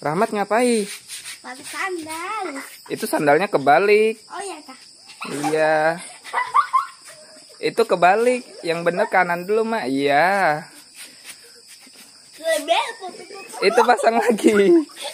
Rahmat ngapain? Pakai sandal. Itu sandalnya kebalik. Oh iya kak. Iya. Itu kebalik. Yang bener kanan dulu mak. Iya. Itu pasang lagi.